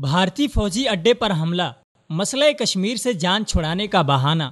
بھارتی فوجی اڈے پر حملہ مسئلہ کشمیر سے جان چھڑانے کا بہانہ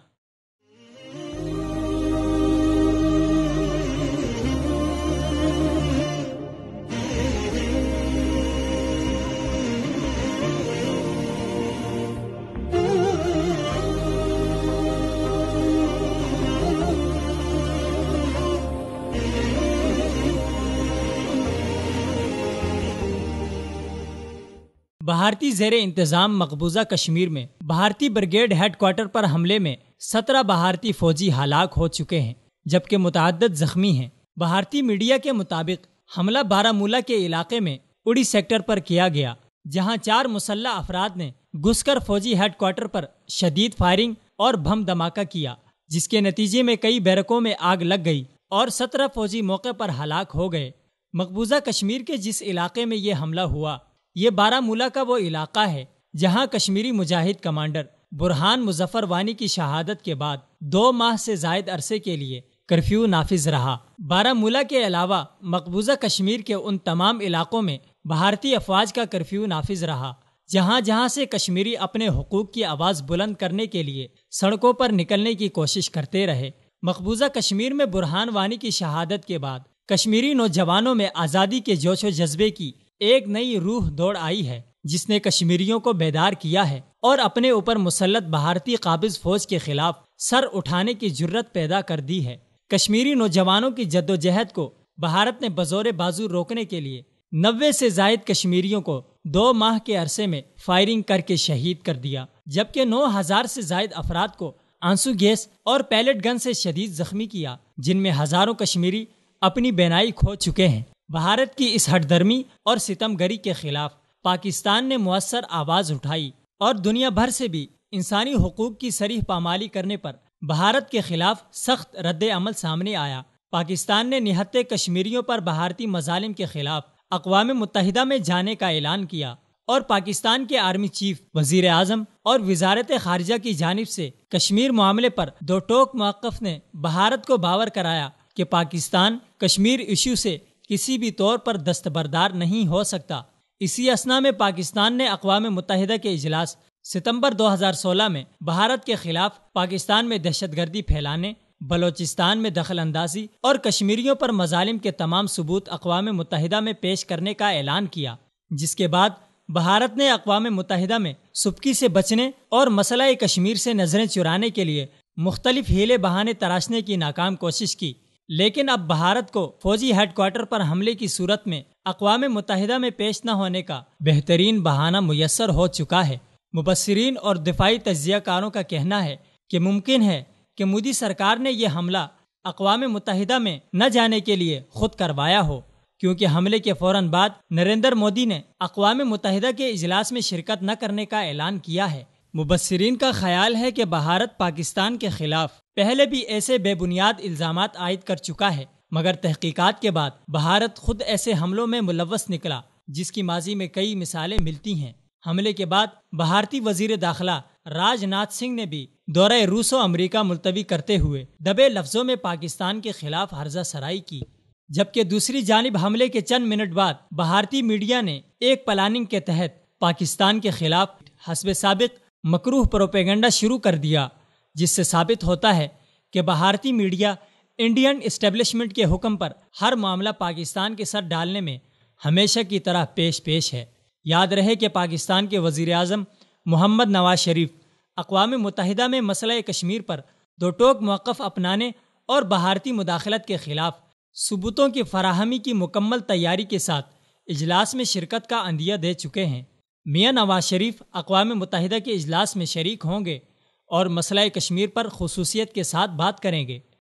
بھارتی زیر انتظام مقبوضہ کشمیر میں بھارتی بریگیڈ ہیڈ کوارٹر پر حملے میں سترہ بھارتی فوجی ہلاک ہو چکے ہیں جبکہ متعدد زخمی ہیں بھارتی میڈیا کے مطابق حملہ بارہ مولہ کے علاقے میں اڑی سیکٹر پر کیا گیا جہاں چار مسلح افراد نے گھس کر فوجی ہیڈ کوارٹر پر شدید فائرنگ اور بم دھماکہ کیا جس کے نتیجے میں کئی بیرکوں میں آگ لگ گئی اور سترہ فوجی موقع پر ہلاک ہو گئے مقبوضہ کشمیر کے جس علاقے میں یہ حملہ ہوا یہ بارہ مولہ کا وہ علاقہ ہے جہاں کشمیری مجاہد کمانڈر برہان مظفر وانی کی شہادت کے بعد دو ماہ سے زائد عرصے کے لیے کرفیو نافذ رہا بارہ مولہ کے علاوہ مقبوضہ کشمیر کے ان تمام علاقوں میں بھارتی افواج کا کرفیو نافذ رہا جہاں جہاں سے کشمیری اپنے حقوق کی آواز بلند کرنے کے لیے سڑکوں پر نکلنے کی کوشش کرتے رہے مقبوضہ کشمیر میں برہان وانی کی شہادت کے بعد کشمیری نوجوانوں میں آزادی کے جوش و جذبے کی ایک نئی روح دوڑ آئی ہے جس نے کشمیریوں کو بیدار کیا ہے اور اپنے اوپر مسلط بھارتی قابض فوج کے خلاف سر اٹھانے کی جرت پیدا کر دی ہے کشمیری نوجوانوں کی جدوجہد کو بھارت نے بزور بازو روکنے کے لیے نوے سے زائد کشمیریوں کو دو ماہ کے عرصے میں فائرنگ کر کے شہید کر دیا جبکہ نو ہزار سے زائد افراد کو آنسو گیس اور پیلٹ گن سے شدید زخمی کیا جن میں ہزاروں کشمیری اپنی بینائی کھو چکے ہیں بھارت کی اس ہٹ درمی اور ستم گری کے خلاف پاکستان نے مؤثر آواز اٹھائی اور دنیا بھر سے بھی انسانی حقوق کی سریح پامالی کرنے پر بھارت کے خلاف سخت رد عمل سامنے آیا پاکستان نے نہت کشمیریوں پر بھارتی مظالم کے خلاف اقوام متحدہ میں جانے کا اعلان کیا اور پاکستان کے آرمی چیف وزیر اعظم اور وزارت خارجہ کی جانب سے کشمیر معاملے پر دو ٹوک موقف نے بھارت کو باور کرایا کہ پاکستان کشمیر ایشو سے کسی بھی طور پر دستبردار نہیں ہو سکتا اسی اسنا میں پاکستان نے اقوام متحدہ کے اجلاس ستمبر دو ہزار سولہ میں بھارت کے خلاف پاکستان میں دہشت گردی پھیلانے بلوچستان میں دخل اندازی اور کشمیریوں پر مظالم کے تمام ثبوت اقوام متحدہ میں پیش کرنے کا اعلان کیا جس کے بعد بھارت نے اقوام متحدہ میں سبکی سے بچنے اور مسئلہ کشمیر سے نظریں چرانے کے لیے مختلف ہیلے بہانے تراشنے کی ناکام کوشش کی لیکن اب بھارت کو فوجی ہیڈ کوارٹر پر حملے کی صورت میں اقوام متحدہ میں پیش نہ ہونے کا بہترین بہانہ میسر ہو چکا ہے مبصرین اور دفاعی تجزیہ کاروں کا کہنا ہے کہ ممکن ہے کہ مودی سرکار نے یہ حملہ اقوام متحدہ میں نہ جانے کے لیے خود کروایا ہو کیونکہ حملے کے فوراً بعد نریندر مودی نے اقوام متحدہ کے اجلاس میں شرکت نہ کرنے کا اعلان کیا ہے مبصرین کا خیال ہے کہ بھارت پاکستان کے خلاف پہلے بھی ایسے بے بنیاد الزامات عائد کر چکا ہے مگر تحقیقات کے بعد بھارت خود ایسے حملوں میں ملوث نکلا جس کی ماضی میں کئی مثالیں ملتی ہیں حملے کے بعد بھارتی وزیر داخلہ راج ناتھ سنگھ نے بھی دورہ روس و امریکہ ملتوی کرتے ہوئے دبے لفظوں میں پاکستان کے خلاف حرضہ سرائی کی جبکہ دوسری جانب حملے کے چند منٹ بعد بھارتی میڈیا نے ایک پلاننگ کے تحت پاکستان کے خلاف حسب سابق مکروح پروپیگنڈا شروع کر دیا جس سے ثابت ہوتا ہے کہ بھارتی میڈیا انڈین اسٹیبلشمنٹ کے حکم پر ہر معاملہ پاکستان کے سر ڈالنے میں ہمیشہ کی طرح پیش پیش ہے یاد رہے کہ پاکستان کے وزیر اعظم محمد نواز شریف اقوام متحدہ میں مسئلہ کشمیر پر دو ٹوک موقف اپنانے اور بھارتی مداخلت کے خلاف ثبوتوں کی فراہمی کی مکمل تیاری کے ساتھ اجلاس میں شرکت کا اندیہ دے چکے ہیں میاں نواز شریف اقوام متحدہ کے اجلاس میں شریک ہوں گے اور مسئلہ کشمیر پر خصوصیت کے ساتھ بات کریں گے